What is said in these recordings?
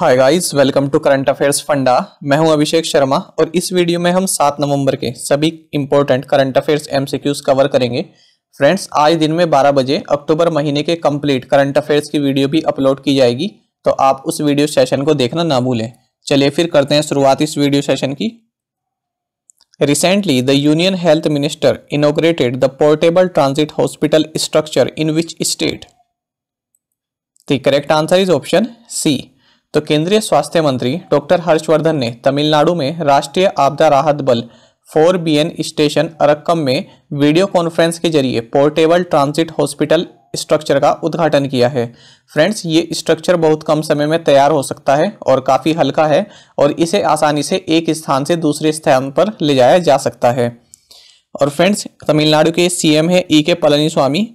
Hi guys welcome to current affairs funda मैं हूं अभिषेक शर्मा और इस वीडियो में हम 7 नवंबर के सभी important current affairs MCQs cover करेंगे फ्रेंड्स आज दिन में 12 बजे अक्टूबर महीने के कंप्लीट करंट अफेयर्स की वीडियो भी अपलोड की जाएगी तो आप उस वीडियो सेशन को देखना ना भूलें चलिए फिर करते हैं शुरुआत इस वीडियो सेशन की recently the union health minister inaugurated the portable transit hospital structure in which state the correct answer is option C तो केंद्रीय स्वास्थ्य मंत्री डॉक्टर हर्षवर्धन ने तमिलनाडु में राष्ट्रीय आपदा राहत बल four B N station Arakkonam में वीडियो कॉन्फ्रेंस के जरिए पोर्टेबल ट्रांसिट हॉस्पिटल स्ट्रक्चर का उद्घाटन किया है फ्रेंड्स ये स्ट्रक्चर बहुत कम समय में तैयार हो सकता है और काफ़ी हल्का है और इसे आसानी से एक स्थान से दूसरे स्थान पर ले जाया जा सकता है और फ्रेंड्स तमिलनाडु के सीएम है ई के पलनीस्वामी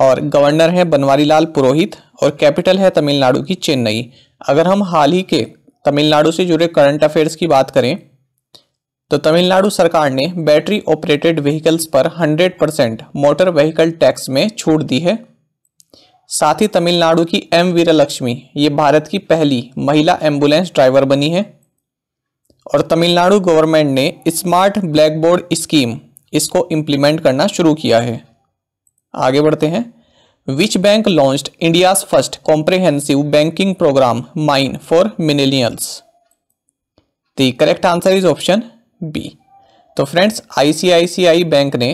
और गवर्नर है बनवारीलाल पुरोहित और कैपिटल है तमिलनाडु की चेन्नई अगर हम हाल ही के तमिलनाडु से जुड़े करंट अफेयर्स की बात करें तो तमिलनाडु सरकार ने बैटरी ऑपरेटेड व्हीकल्स पर 100 परसेंट मोटर व्हीकल टैक्स में छूट दी है साथ ही तमिलनाडु की एम लक्ष्मी ये भारत की पहली महिला एम्बुलेंस ड्राइवर बनी है और तमिलनाडु गवर्नमेंट ने स्मार्ट ब्लैक बोर्ड स्कीम इसको इम्प्लीमेंट करना शुरू किया है आगे बढ़ते हैं which bank launched India's first comprehensive banking program Mine for Millennials? The correct answer is option B. तो फ्रेंड्स आईसीआईसीआई बैंक ने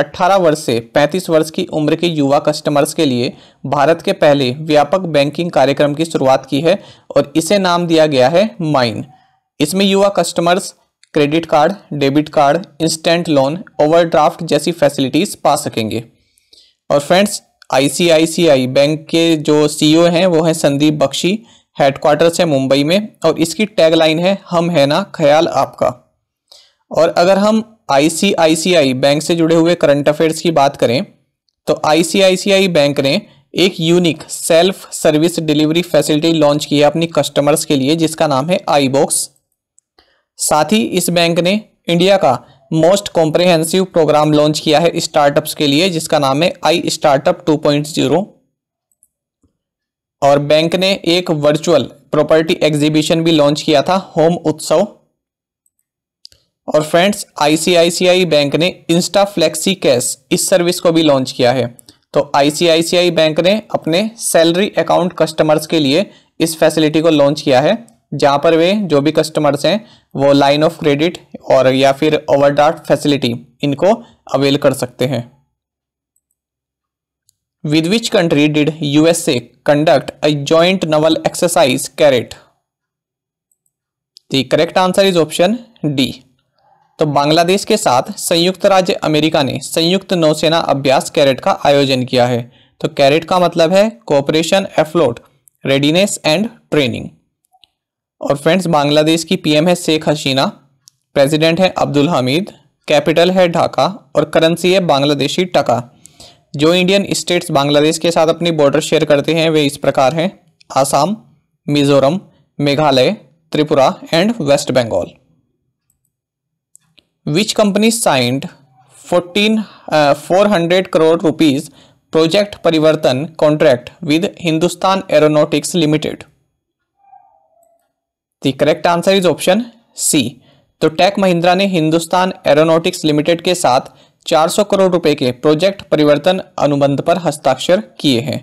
18 वर्ष से 35 वर्ष की उम्र के युवा कस्टमर्स के लिए भारत के पहले व्यापक बैंकिंग कार्यक्रम की शुरुआत की है और इसे नाम दिया गया है माइन इसमें युवा customers credit card debit card instant loan overdraft जैसी फैसिलिटीज़ पा सकेंगे और फ्रेंड्स आईसीआईसीआई बैंक के जो सीईओ e हैं वो हैं संदीप बख्शी हेडक्वार्टर से मुंबई में और इसकी टैगलाइन है हम है ना ख्याल आपका और अगर हम आईसीआईसीआई बैंक से जुड़े हुए करंट अफेयर्स की बात करें तो आईसीआईसीआई बैंक ने एक unique self service delivery facility launch की है अपनी कस्टमर्स के लिए जिसका नाम है आई साथ ही इस बैंक ने इंडिया का मोस्ट कॉम्प्रिहेंसिव प्रोग्राम लॉन्च किया है स्टार्टअप्स के लिए जिसका नाम है आई स्टार्टअप 2.0 और बैंक ने एक वर्चुअल प्रॉपर्टी एग्जीबिशन भी लॉन्च किया था होम उत्सव और फ्रेंड्स आईसीआईसीआई बैंक ने इंस्टा फ्लेक्सी कैश इस सर्विस को भी लॉन्च किया है तो आईसीआईसीआई बैंक ने अपने सैलरी अकाउंट कस्टमर्स के लिए इस फैसिलिटी को लॉन्च किया है जहाँ पर वे जो भी कस्टमर्स हैं वो लाइन ऑफ क्रेडिट और या फिर ओवरड्राफ्ट फैसिलिटी इनको अवेल कर सकते हैं with which country did USA conduct a joint naval exercise CARAT the correct answer is option D तो बांग्लादेश के साथ संयुक्त राज्य अमेरिका ने संयुक्त नौसेना अभ्यास कैरेट का आयोजन किया है तो कैरेट का मतलब है cooperation afloat readiness and training और फ्रेंड्स बांग्लादेश की पीएम है शेख हसीना प्रेसिडेंट है अब्दुल हमीद कैपिटल है ढाका और करेंसी है बांग्लादेशी टका जो इंडियन स्टेट्स बांग्लादेश के साथ अपनी बॉर्डर शेयर करते हैं वे इस प्रकार हैं Assam Mizoram Meghalaya Tripura and west Bengal which company signed fourteen four hundred crore rupees project Parivartan contract with Hindustan aeronautics limited the correct answer is option C तो टेक महिंद्रा ने हिंदुस्तान एरोनॉटिक्स लिमिटेड के साथ 400 करोड़ रुपए के प्रोजेक्ट परिवर्तन अनुबंध पर हस्ताक्षर किए हैं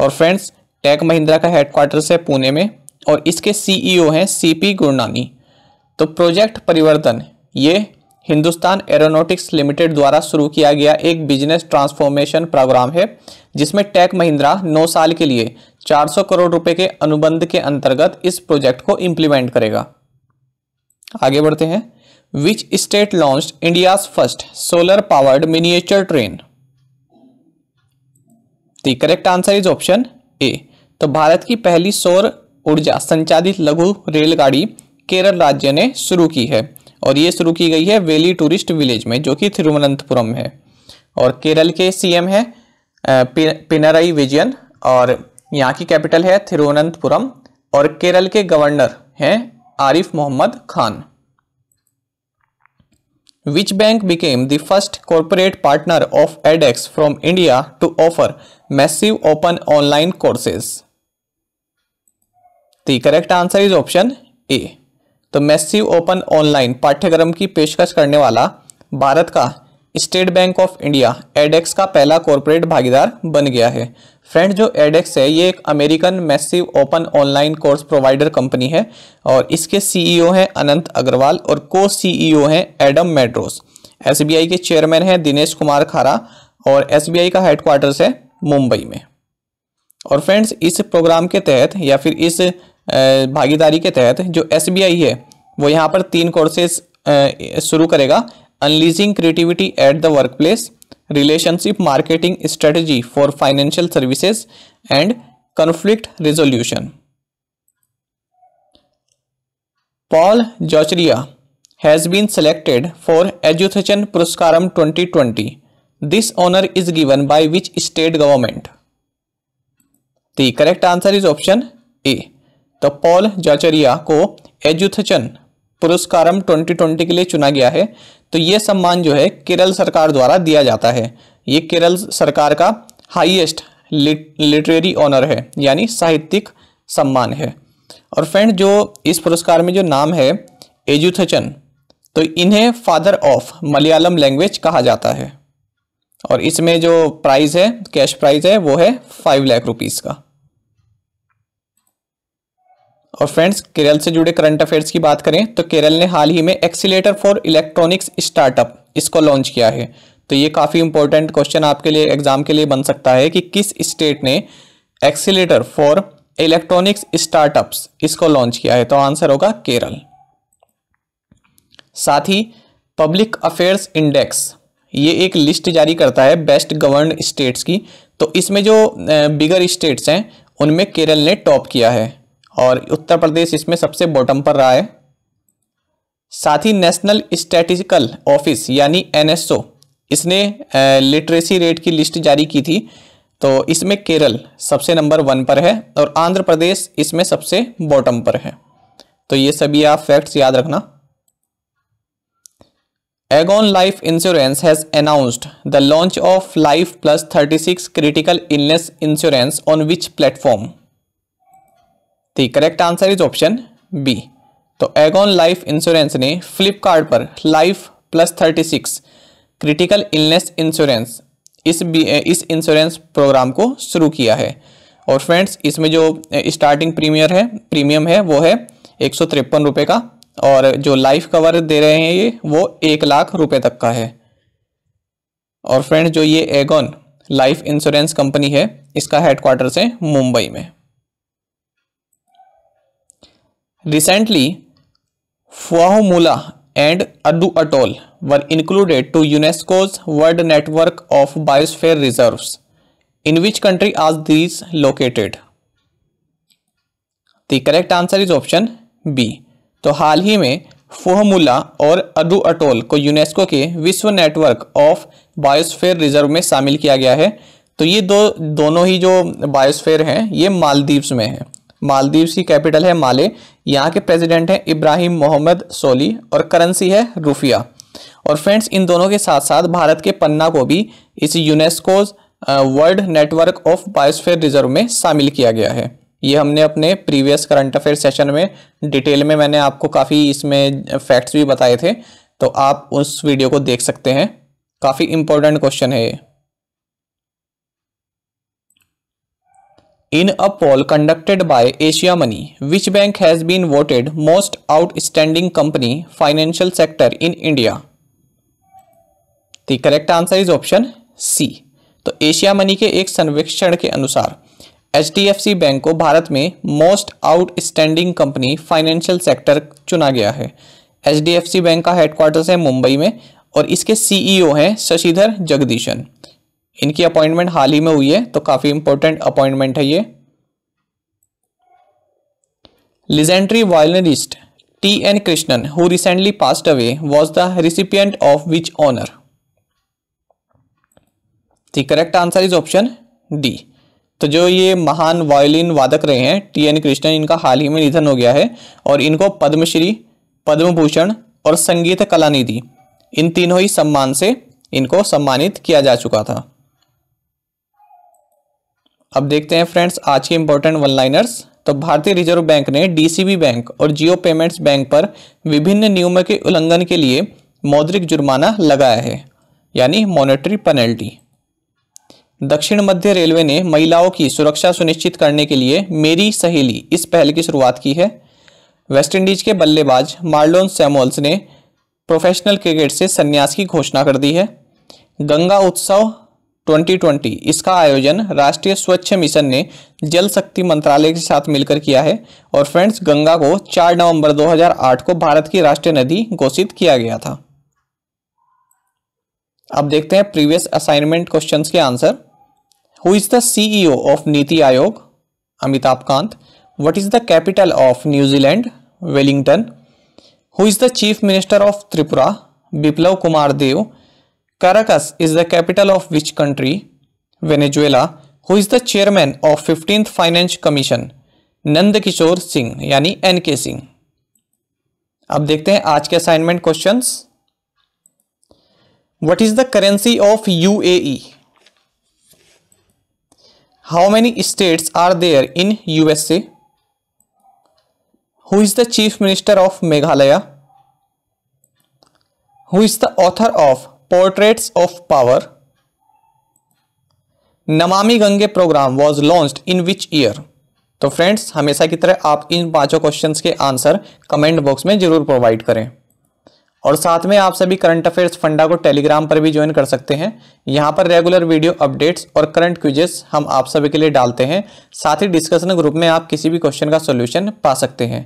और फ्रेंड्स टेक महिंद्रा का हेडक्वार्टर्स है पुणे में और इसके सीईओ e हैं सीपी गुरनानी तो प्रोजेक्ट परिवर्तन ये हिंदुस्तान एरोनॉटिक्स लिमिटेड द्वारा शुरू किया गया एक बिजनेस ट्रांसफॉर्मेशन प्रोग्राम है जिसमें टेक महिंद्रा नौ साल के लिए 400 करोड़ रुपए के अनुबंध के अंतर्गत इस प्रोजेक्ट को इंप्लीमेंट करेगा आगे बढ़ते हैं which state launch India first solar powered miniature train the correct answer is option A तो भारत की पहली सौर ऊर्जा संचालित लघु रेलगाड़ी केरल राज्य ने शुरू की है और ये शुरू की गई है वेली टूरिस्ट विलेज में जो कि थिरुवनंतपुरम है और केरल के सीएम है पिनराई विजयन और यहाँ की कैपिटल है थिरुवनंतपुरम और केरल के गवर्नर हैं Arif Mohammad Khan which bank became the first corporate partner of edX from India to offer massive open online courses the correct answer is option A तो मैसिव ओपन ऑनलाइन पाठ्यक्रम की पेशकश करने वाला भारत का state bank of India edX का पहला corporate भागीदार बन गया है फ्रेंड जो एडेक्स है ये एक American massive open online course provider company है और इसके सीईओ e हैं अनंत अग्रवाल और को सीईओ e हैं एडम मेड्रोस एसबीआई के चेयरमैन हैं दिनेश कुमार खारा और एसबीआई का हेडक्वार्टर्स है मुंबई में और फ्रेंड्स इस प्रोग्राम के तहत या फिर इस भागीदारी के तहत जो एस है वो यहाँ पर तीन कोर्सेज शुरू करेगा unleashing creativity at the workplace, relationship marketing strategy for financial services, and conflict resolution. Paul Jochria has been selected for Education Puruskaram 2020. This honor is given by which state government? The correct answer is option A. The Paul Jochria ko Education पुरस्कारम 2020 के लिए चुना गया है तो ये सम्मान जो है केरल सरकार द्वारा दिया जाता है ये केरल सरकार का हाईएस्ट लिटरेरी ऑनर है यानी साहित्यिक सम्मान है और फ्रेंड जो इस पुरस्कार में जो नाम है एजुथचन तो इन्हें फादर ऑफ मलयालम लैंग्वेज कहा जाता है और इसमें जो प्राइज़ है कैश प्राइज़ है वो है फाइव लाख रुपीज़ का और फ्रेंड्स केरल से जुड़े करंट अफेयर्स की बात करें तो केरल ने हाल ही में एक्सीटर फॉर इलेक्ट्रॉनिक्स स्टार्टअप इसको लॉन्च किया है तो ये काफ़ी इंपॉर्टेंट क्वेश्चन आपके लिए एग्जाम के लिए बन सकता है कि किस स्टेट ने एक्सीटर फॉर इलेक्ट्रॉनिक्स स्टार्टअप्स इसको लॉन्च किया है तो आंसर होगा केरल साथ ही पब्लिक अफेयर्स इंडेक्स ये एक लिस्ट जारी करता है बेस्ट गवर्न स्टेट्स की तो इसमें जो बिगर स्टेट्स हैं उनमें केरल ने टॉप किया है और उत्तर प्रदेश इसमें सबसे बॉटम पर रहा है साथ ही नेशनल स्टैटिस्टिकल ऑफिस यानी एनएसओ इसने लिटरेसी रेट की लिस्ट जारी की थी तो इसमें केरल सबसे नंबर वन पर है और आंध्र प्रदेश इसमें सबसे बॉटम पर है तो ये सभी आप फैक्ट्स याद रखना Aegon life insurance has announced the launch of life plus 36 critical illness insurance on which platform the correct answer is option B तो एगोन लाइफ इंश्योरेंस ने फ्लिपकार्ट पर life plus thirty six critical illness insurance इस बी इस insurance programme को शुरू किया है और फ्रेंड्स इसमें जो स्टार्टिंग प्रीमियर है प्रीमियम है वो है एक सौ तिरपन रुपये का और जो लाइफ कवर दे रहे हैं ये वो एक लाख रुपए तक का है और फ्रेंड्स जो ये एगोन लाइफ इंश्योरेंस कंपनी है इसका हेडक्वार्टर्स है मुंबई में recently Fuvahmulah and Addu atoll were included to UNESCO's world network of biosphere reserve in which country are these located the correct answer is option B तो हाल ही में फुहमूला और अडू अटोल को यूनेस्को के विश्व नेटवर्क ऑफ बायोस्फेयर रिजर्व में शामिल किया गया है तो ये दो दोनों ही जो बायोस्फेयर हैं ये मालदीव्स में हैं मालदीव्स की कैपिटल है माले यहाँ के प्रेसिडेंट हैं इब्राहिम मोहम्मद सोली और करेंसी है रूफिया और फ्रेंड्स इन दोनों के साथ साथ भारत के पन्ना को भी इस UNESCO's world network of biosphere reserve में शामिल किया गया है ये हमने अपने प्रीवियस करंट अफेयर सेशन में डिटेल में मैंने आपको काफ़ी इसमें फैक्ट्स भी बताए थे तो आप उस वीडियो को देख सकते हैं काफ़ी इंपॉर्टेंट क्वेश्चन है ये in a poll conducted by Asiamoney which bank has been voted most outstanding company financial sector in India correct answer is option C तो एशिया मनी के एक सर्वेक्षण के अनुसार H D F C bank को भारत में most outstanding company financial sector चुना गया है H D F C bank का हेडक्वार्टर है मुंबई में और इसके सीईओ e हैं शशिधर जगदीशन इनकी अपॉइंटमेंट हाल ही में हुई है तो काफ़ी इंपॉर्टेंट अपॉइंटमेंट है ये legendary T N Krishnan who recently pass away was the recipient of which honour the correct answer is option D तो जो ये महान वायोलिन वादक रहे हैं टी एन कृष्णन इनका हाल ही में निधन हो गया है और इनको पद्मश्री पद्म भूषण और संगीत कला निधि इन तीनों ही सम्मान से इनको सम्मानित किया जा चुका था अब देखते हैं फ्रेंड्स आज के इंपॉर्टेंट वन लाइनर्स तो भारतीय रिजर्व बैंक ने डीसीबी बैंक और जियो पेमेंट्स बैंक पर विभिन्न नियमों के उल्लंघन के लिए मौद्रिक जुर्माना लगाया है यानी मॉनेटरी पेनल्टी दक्षिण मध्य रेलवे ने महिलाओं की सुरक्षा सुनिश्चित करने के लिए मेरी सहेली इस पहल की शुरुआत की है वेस्टइंडीज के बल्लेबाज मार्लोन सैमोल्स ने प्रोफेशनल क्रिकेट से संन्यास की घोषणा कर दी है गंगा उत्सव 2020 इसका आयोजन राष्ट्रीय स्वच्छ मिशन ने जल शक्ति मंत्रालय के साथ मिलकर किया है और फ्रेंड्स गंगा को 4 नवंबर 2008 को भारत की राष्ट्रीय नदी घोषित किया गया था अब देखते हैं प्रीवियस असाइनमेंट क्वेश्चंस के answer who is the CEO of NITI Aayog Amitabh Kant what is the capital of New Zealand Wellington who is the chief minister of Tripura Biplab Kumar Deb Caracas is the capital of which country? Venezuela. Who is the chairman of 15th Finance Commission? Nand Kishore Singh यानी N K Singh अब देखते हैं आज के assignment questions what is the currency of U A how many states are there in USA who is the chief minister of Meghalaya who is the author of portraits of power Namami Gange programme was launch in which year तो friends हमेशा की तरह आप इन पांचों questions के answer comment box में जरूर provide करें और साथ में आप सभी करंट अफेयर्स फंडा को टेलीग्राम पर भी ज्वाइन कर सकते हैं यहाँ पर रेगुलर वीडियो अपडेट्स और करंट क्विजेस हम आप सभी के लिए डालते हैं साथ ही डिस्कशन ग्रुप में आप किसी भी क्वेश्चन का सोल्यूशन पा सकते हैं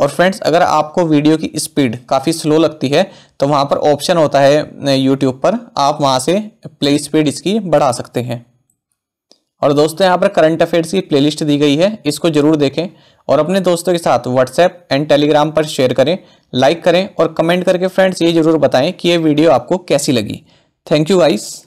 और फ्रेंड्स अगर आपको वीडियो की स्पीड काफ़ी स्लो लगती है तो वहाँ पर ऑप्शन होता है यूट्यूब पर आप वहाँ से प्ले स्पीड इसकी बढ़ा सकते हैं और दोस्तों यहाँ पर करंट अफेयर्स की प्लेलिस्ट दी गई है इसको जरूर देखें और अपने दोस्तों के साथ व्हाट्सएप एंड टेलीग्राम पर शेयर करें लाइक करें और कमेंट करके फ्रेंड्स ये जरूर बताएं कि ये वीडियो आपको कैसी लगी थैंक यू गाइस